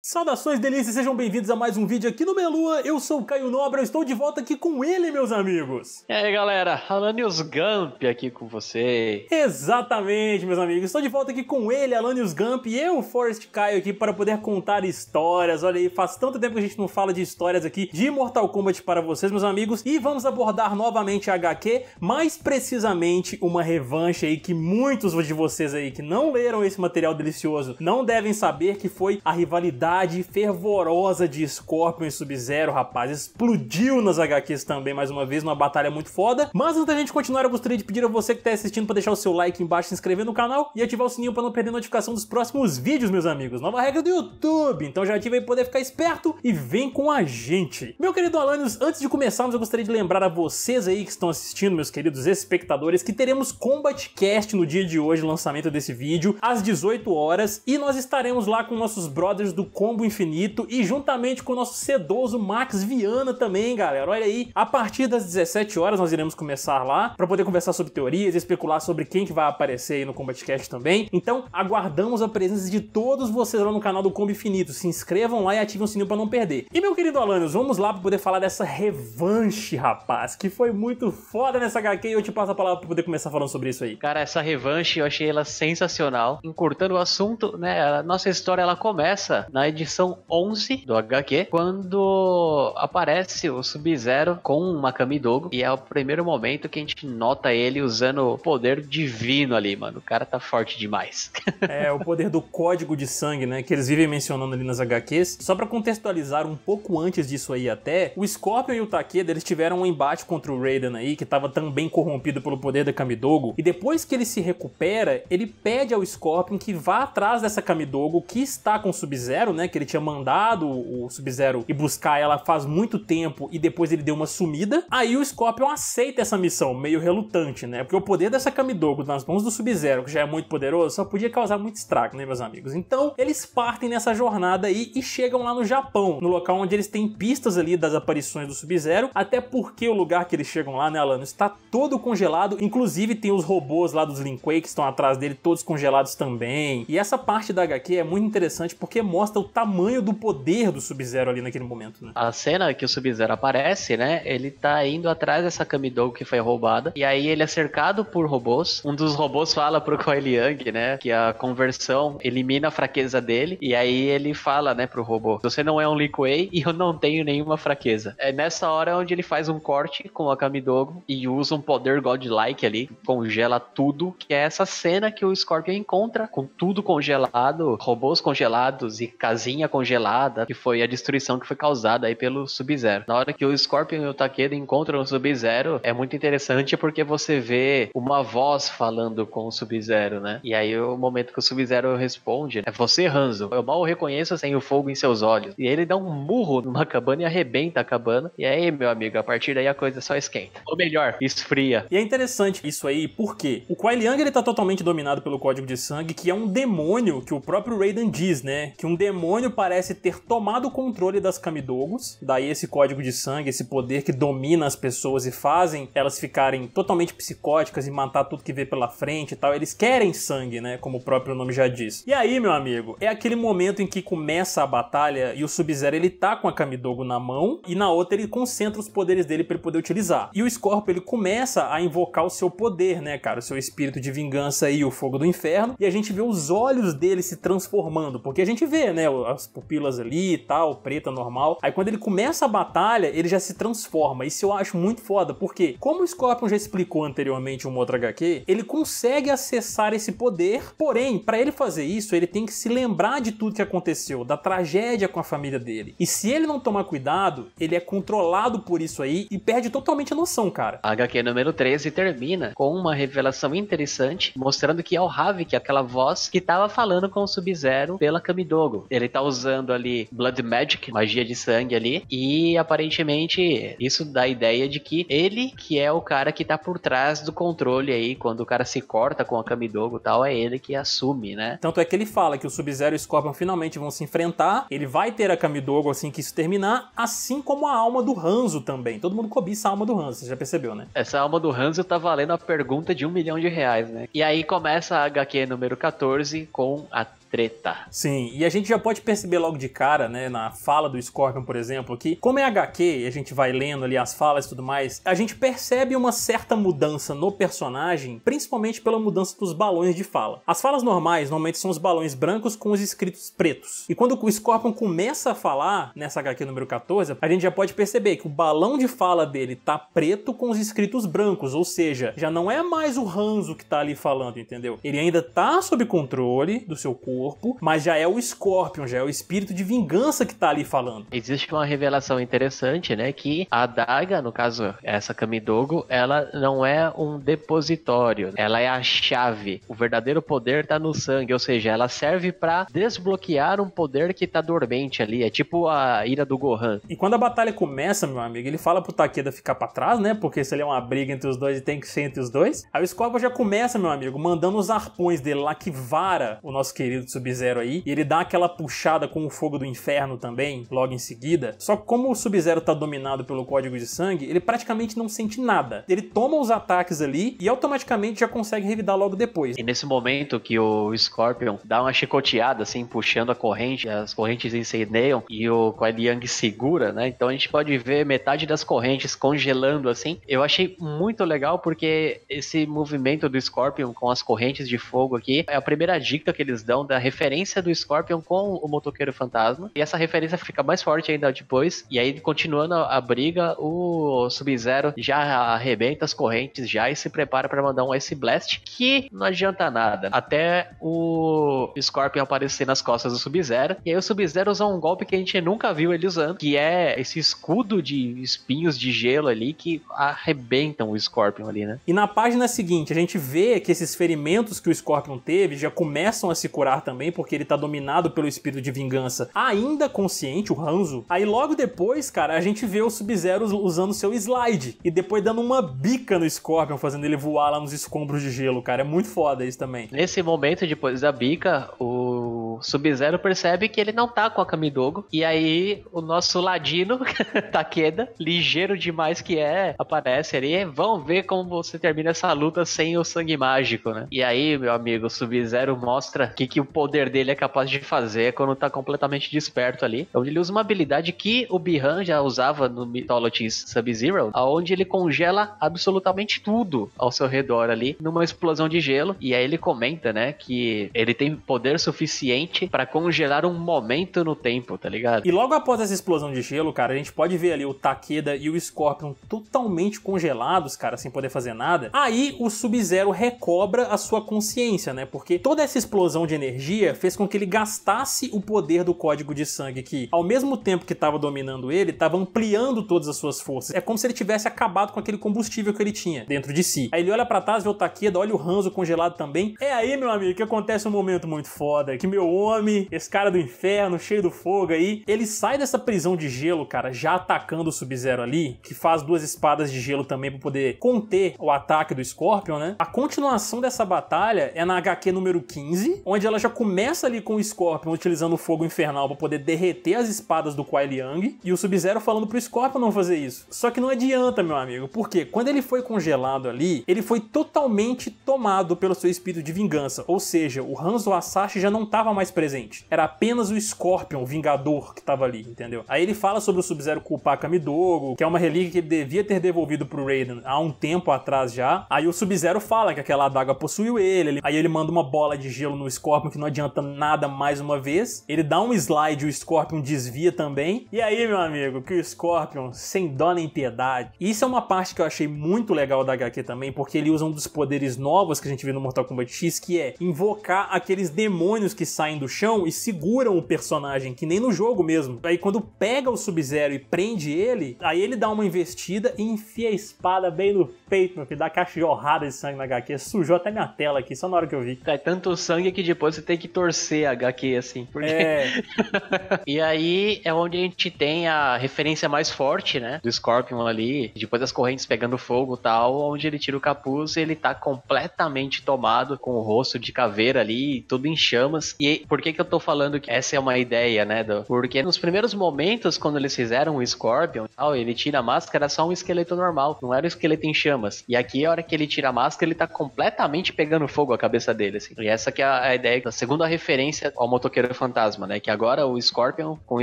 Saudações delícias, sejam bem-vindos a mais um vídeo aqui no Melua, eu sou o Caio Nobre, eu estou de volta aqui com ele, meus amigos. E aí galera, Alanius Gump aqui com você. Exatamente, meus amigos, estou de volta aqui com ele, Alanius Gump, e eu, Forrest Caio aqui para poder contar histórias, olha aí, faz tanto tempo que a gente não fala de histórias aqui de Mortal Kombat para vocês, meus amigos, e vamos abordar novamente a HQ, mais precisamente uma revanche aí que muitos de vocês aí que não leram esse material delicioso não devem saber que foi a rivalidade fervorosa de Scorpion e Sub-Zero, rapaz. Explodiu nas HQs também, mais uma vez, uma batalha muito foda. Mas antes da gente continuar, eu gostaria de pedir a você que está assistindo para deixar o seu like embaixo, se inscrever no canal e ativar o sininho para não perder notificação dos próximos vídeos, meus amigos. Nova regra do YouTube, então já ativa aí para poder ficar esperto e vem com a gente. Meu querido Alanios, antes de começarmos, eu gostaria de lembrar a vocês aí que estão assistindo, meus queridos espectadores, que teremos Combat Cast no dia de hoje, lançamento desse vídeo, às 18 horas, e nós estaremos lá com nossos brothers do Combo Infinito e juntamente com o nosso sedoso Max Viana também, galera. Olha aí, a partir das 17 horas nós iremos começar lá para poder conversar sobre teorias, especular sobre quem que vai aparecer aí no Combat Cast também. Então, aguardamos a presença de todos vocês lá no canal do Combo Infinito. Se inscrevam lá e ativem o sininho para não perder. E meu querido Alanios, vamos lá para poder falar dessa revanche, rapaz, que foi muito foda nessa HQ e eu te passo a palavra para poder começar falando sobre isso aí. Cara, essa revanche eu achei ela sensacional. Encurtando o assunto, né? A nossa história ela começa na edição 11 do HQ, quando aparece o Sub-Zero com o Makami Dogo, e é o primeiro momento que a gente nota ele usando o poder divino ali, mano. O cara tá forte demais. é, o poder do código de sangue, né, que eles vivem mencionando ali nas HQs. Só para contextualizar um pouco antes disso aí até, o Scorpion e o Takeda, eles tiveram um embate contra o Raiden aí, que tava também corrompido pelo poder da Kamidogo, e depois que ele se recupera, ele pede ao Scorpion que vá atrás dessa Kamidogo que está com o Sub-Zero, né, né? Que ele tinha mandado o Sub-Zero ir buscar ela faz muito tempo e depois ele deu uma sumida. Aí o Scorpion aceita essa missão, meio relutante, né? Porque o poder dessa Kamidogo nas mãos do Sub-Zero, que já é muito poderoso, só podia causar muito estrago, né, meus amigos? Então eles partem nessa jornada aí e chegam lá no Japão, no local onde eles têm pistas ali das aparições do Sub-Zero, até porque o lugar que eles chegam lá, né, Alano, está todo congelado, inclusive tem os robôs lá dos Linquay que estão atrás dele, todos congelados também. E essa parte da HQ é muito interessante porque mostra o tamanho do poder do Sub-Zero ali naquele momento, né? A cena que o Sub-Zero aparece, né? Ele tá indo atrás dessa Kamidogo que foi roubada. E aí ele é cercado por robôs. Um dos robôs fala pro Coil Young, né? Que a conversão elimina a fraqueza dele. E aí ele fala, né, pro robô: Você não é um Li Kuei e eu não tenho nenhuma fraqueza. É nessa hora onde ele faz um corte com a Kamidogo e usa um poder godlike ali, congela tudo. Que é essa cena que o Scorpion encontra com tudo congelado, robôs congelados e casas casinha congelada, que foi a destruição que foi causada aí pelo Sub-Zero. Na hora que o Scorpion e o Takeda encontram o Sub-Zero, é muito interessante porque você vê uma voz falando com o Sub-Zero, né? E aí o momento que o Sub-Zero responde, é você, Hanzo. Eu mal o reconheço sem o fogo em seus olhos. E ele dá um murro numa cabana e arrebenta a cabana. E aí, meu amigo, a partir daí a coisa só esquenta. Ou melhor, esfria. E é interessante isso aí, porque o Kuai Liang ele tá totalmente dominado pelo código de sangue, que é um demônio que o próprio Raiden diz, né? Que um demônio demônio parece ter tomado o controle das Camidogos, daí esse código de sangue, esse poder que domina as pessoas e fazem elas ficarem totalmente psicóticas e matar tudo que vê pela frente e tal. Eles querem sangue, né? Como o próprio nome já diz. E aí, meu amigo, é aquele momento em que começa a batalha e o Sub-Zero ele tá com a Kamidogo na mão e na outra ele concentra os poderes dele para ele poder utilizar. E o Scorpio ele começa a invocar o seu poder, né, cara? O seu espírito de vingança e o fogo do inferno. E a gente vê os olhos dele se transformando, porque a gente vê, né? as pupilas ali e tal, preta normal. Aí quando ele começa a batalha, ele já se transforma. Isso eu acho muito foda, porque como o Scorpion já explicou anteriormente em outro outra HQ, ele consegue acessar esse poder, porém, para ele fazer isso, ele tem que se lembrar de tudo que aconteceu, da tragédia com a família dele. E se ele não tomar cuidado, ele é controlado por isso aí e perde totalmente a noção, cara. A HQ número 13 termina com uma revelação interessante, mostrando que é o Havik, que aquela voz que estava falando com o Sub-Zero pela Kamidogo. Ele tá usando ali Blood Magic, magia de sangue ali, e aparentemente isso dá a ideia de que ele que é o cara que tá por trás do controle aí, quando o cara se corta com a Kamidogo e tal, é ele que assume, né? Tanto é que ele fala que o Sub-Zero e o Scorpion finalmente vão se enfrentar, ele vai ter a Kamidogo assim que isso terminar, assim como a alma do Hanzo também. Todo mundo cobiça a alma do Hanzo, você já percebeu, né? Essa alma do Hanzo tá valendo a pergunta de um milhão de reais, né? E aí começa a HQ número 14 com a treta. Sim, e a gente já pode perceber logo de cara, né, na fala do Scorpion, por exemplo, que como é HQ, a gente vai lendo ali as falas e tudo mais, a gente percebe uma certa mudança no personagem, principalmente pela mudança dos balões de fala. As falas normais normalmente são os balões brancos com os escritos pretos. E quando o Scorpion começa a falar nessa HQ número 14, a gente já pode perceber que o balão de fala dele tá preto com os escritos brancos, ou seja, já não é mais o Ranzo que tá ali falando, entendeu? Ele ainda tá sob controle do seu corpo corpo, mas já é o Scorpion, já é o espírito de vingança que tá ali falando. Existe uma revelação interessante, né? Que a daga, no caso, essa Kamidogo, ela não é um depositório, ela é a chave. O verdadeiro poder tá no sangue, ou seja, ela serve para desbloquear um poder que tá dormente ali. É tipo a ira do Gohan. E quando a batalha começa, meu amigo, ele fala pro Takeda ficar pra trás, né? Porque se ele é uma briga entre os dois e tem que ser entre os dois. Aí o Scorpion já começa, meu amigo, mandando os arpões dele lá que vara o nosso querido do Sub-Zero aí, e ele dá aquela puxada com o fogo do inferno também, logo em seguida. Só que como o Sub-Zero tá dominado pelo código de sangue, ele praticamente não sente nada. Ele toma os ataques ali e automaticamente já consegue revidar logo depois. E nesse momento que o Scorpion dá uma chicoteada, assim, puxando a corrente, as correntes incendeiam e o Kuai Yang segura, né? Então a gente pode ver metade das correntes congelando, assim. Eu achei muito legal porque esse movimento do Scorpion com as correntes de fogo aqui é a primeira dica que eles dão da referência do Scorpion com o motoqueiro fantasma. E essa referência fica mais forte ainda depois. E aí, continuando a, a briga, o Sub-Zero já arrebenta as correntes já e se prepara para mandar um Ice Blast que não adianta nada. Até o Scorpion aparecer nas costas do Sub-Zero. E aí o Sub-Zero usa um golpe que a gente nunca viu ele usando, que é esse escudo de espinhos de gelo ali que arrebentam o Scorpion ali, né? E na página seguinte, a gente vê que esses ferimentos que o Scorpion teve já começam a se curar também, porque ele tá dominado pelo espírito de vingança, ainda consciente, o Hanzo. Aí logo depois, cara, a gente vê o Sub-Zero usando seu slide e depois dando uma bica no Scorpion, fazendo ele voar lá nos escombros de gelo, cara. É muito foda isso também. Nesse momento, depois da bica, o Sub-Zero percebe que ele não tá com a Kamidogo. E aí o nosso ladino, Takeda, ligeiro demais que é, aparece ali. Vão ver como você termina essa luta sem o sangue mágico, né? E aí, meu amigo, o Sub-Zero mostra o que, que o poder dele é capaz de fazer quando tá completamente desperto ali. Onde então, ele usa uma habilidade que o Bihan já usava no Mythology Sub-Zero, aonde ele congela absolutamente tudo ao seu redor ali numa explosão de gelo. E aí ele comenta, né, que ele tem poder suficiente suficiente para congelar um momento no tempo, tá ligado? E logo após essa explosão de gelo, cara, a gente pode ver ali o Takeda e o Scorpion totalmente congelados, cara, sem poder fazer nada. Aí o Sub-Zero recobra a sua consciência, né? Porque toda essa explosão de energia fez com que ele gastasse o poder do código de sangue que, ao mesmo tempo que estava dominando ele, estava ampliando todas as suas forças. É como se ele tivesse acabado com aquele combustível que ele tinha dentro de si. Aí ele olha para trás, vê o Takeda, olha o Hanzo congelado também. É aí, meu amigo, que acontece um momento muito foda, que meu homem, esse cara do inferno, cheio do fogo aí, ele sai dessa prisão de gelo, cara, já atacando o Sub-Zero ali, que faz duas espadas de gelo também para poder conter o ataque do Scorpion, né? A continuação dessa batalha é na HQ número 15, onde ela já começa ali com o Scorpion utilizando o fogo infernal para poder derreter as espadas do Kuai Liang e o Sub-Zero falando pro Scorpion não fazer isso. Só que não adianta, meu amigo, porque quando ele foi congelado ali, ele foi totalmente tomado pelo seu espírito de vingança, ou seja, o Hanzo Asashi já não estava mais mais presente. Era apenas o Scorpion, o Vingador, que tava ali, entendeu? Aí ele fala sobre o Sub-Zero culpar Kamidogo, que é uma relíquia que ele devia ter devolvido pro Raiden há um tempo atrás já. Aí o Sub-Zero fala que aquela adaga possuiu ele, aí ele manda uma bola de gelo no Scorpion que não adianta nada mais uma vez. Ele dá um slide, o Scorpion desvia também. E aí, meu amigo, que o Scorpion, sem dó nem piedade. Isso é uma parte que eu achei muito legal da HQ também, porque ele usa um dos poderes novos que a gente vê no Mortal Kombat X, que é invocar aqueles demônios que saem saem do chão e seguram o personagem, que nem no jogo mesmo. Aí quando pega o Sub-Zero e prende ele, aí ele dá uma investida e enfia a espada bem no peito, meu filho, dá cachorrada de sangue na HQ. Sujou até minha tela aqui, só na hora que eu vi. É tanto sangue que depois você tem que torcer a HQ, assim. Porque... É. e aí é onde a gente tem a referência mais forte, né? Do Scorpion ali, depois das correntes pegando fogo e tal, onde ele tira o capuz e ele tá completamente tomado com o rosto de caveira ali, tudo em chamas. E por que que eu tô falando que essa é uma ideia, né? Do... Porque nos primeiros momentos, quando eles fizeram o Scorpion e tal, ele tira a máscara, era só um esqueleto normal, não era um esqueleto em chamas. E aqui, a hora que ele tira a máscara, ele tá completamente pegando fogo a cabeça dele, assim. E essa que é a ideia, a segunda referência ao motoqueiro fantasma, né? Que agora o Scorpion, com o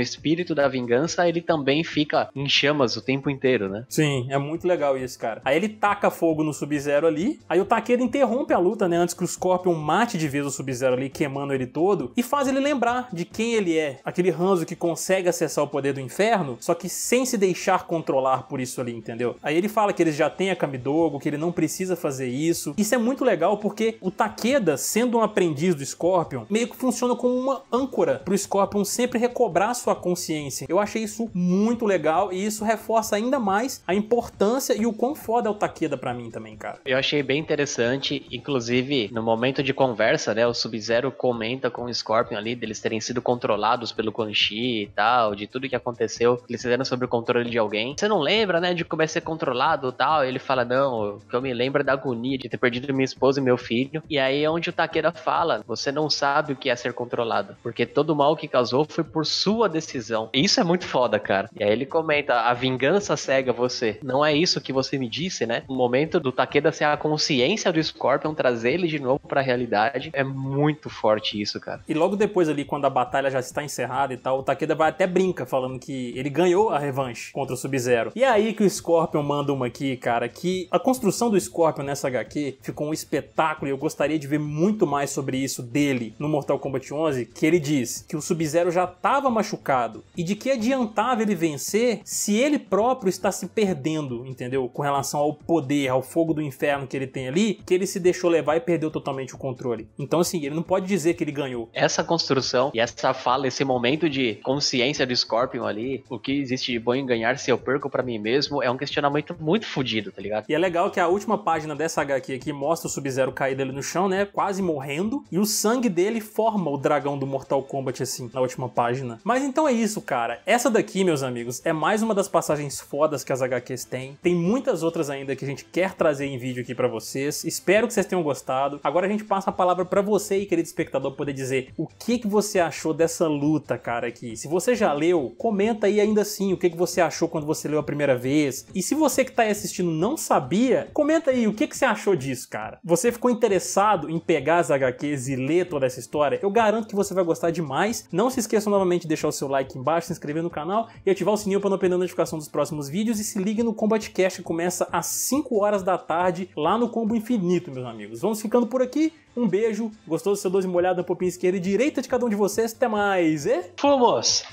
espírito da vingança, ele também fica em chamas o tempo inteiro, né? Sim, é muito legal isso, cara. Aí ele taca fogo no Sub-Zero ali, aí o Taqueiro interrompe a luta, né? Antes que o Scorpion mate de vez o Sub-Zero ali, queimando ele todo e faz ele lembrar de quem ele é, aquele Hanzo que consegue acessar o poder do inferno, só que sem se deixar controlar por isso ali, entendeu? Aí ele fala que ele já tem a Kamidogo, que ele não precisa fazer isso. Isso é muito legal porque o Takeda, sendo um aprendiz do Scorpion, meio que funciona como uma âncora pro Scorpion sempre recobrar sua consciência. Eu achei isso muito legal e isso reforça ainda mais a importância e o quão foda é o Takeda para mim também, cara. Eu achei bem interessante, inclusive no momento de conversa, né, o Sub-Zero comenta com o Scorpion ali, deles terem sido controlados pelo Quan Chi e tal, de tudo que aconteceu, eles fizeram sobre o controle de alguém. Você não lembra, né, de como é ser controlado e tal? ele fala, não, que eu me lembro é da agonia de ter perdido minha esposa e meu filho. E aí é onde o Taqueira fala, você não sabe o que é ser controlado, porque todo o mal que causou foi por sua decisão. isso é muito foda, cara. E aí ele comenta, a vingança cega você. Não é isso que você me disse, né? O momento do Takeda ser a consciência do Scorpion, trazer ele de novo pra realidade, é muito forte isso, cara. E logo depois ali, quando a batalha já está encerrada e tal, o Takeda vai até brinca, falando que ele ganhou a revanche contra o Sub-Zero. E é aí que o Scorpion manda uma aqui, cara, que a construção do Scorpion nessa HQ ficou um espetáculo e eu gostaria de ver muito mais sobre isso dele no Mortal Kombat 11, que ele diz que o Sub-Zero já estava machucado e de que adiantava ele vencer se ele próprio está se perdendo, entendeu? Com relação ao poder, ao fogo do inferno que ele tem ali, que ele se deixou levar e perdeu totalmente o controle. Então, assim, ele não pode dizer que ele ganhou essa construção e essa fala, esse momento de consciência do Scorpion ali, o que existe de bom em ganhar se eu perco para mim mesmo, é um questionamento muito fodido, tá ligado? E é legal que a última página dessa HQ aqui mostra o Sub-Zero caído ali no chão, né? Quase morrendo, e o sangue dele forma o dragão do Mortal Kombat, assim, na última página. Mas então é isso, cara. Essa daqui, meus amigos, é mais uma das passagens fodas que as HQs têm. Tem muitas outras ainda que a gente quer trazer em vídeo aqui para vocês. Espero que vocês tenham gostado. Agora a gente passa a palavra para você, querido espectador, poder dizer o que, que você achou dessa luta, cara, aqui. Se você já leu, comenta aí ainda assim o que, que você achou quando você leu a primeira vez. E se você que tá aí assistindo não sabia, comenta aí o que, que você achou disso, cara. Você ficou interessado em pegar as HQs e ler toda essa história? Eu garanto que você vai gostar demais. Não se esqueça novamente de deixar o seu like embaixo, se inscrever no canal e ativar o sininho para não perder a notificação dos próximos vídeos. E se liga no Combat Cast que começa às 5 horas da tarde lá no Combo Infinito, meus amigos. Vamos ficando por aqui. Um beijo, gostou do seu 12 molhado na popinha esquerda? direita de cada um de vocês. Até mais e. Fomos!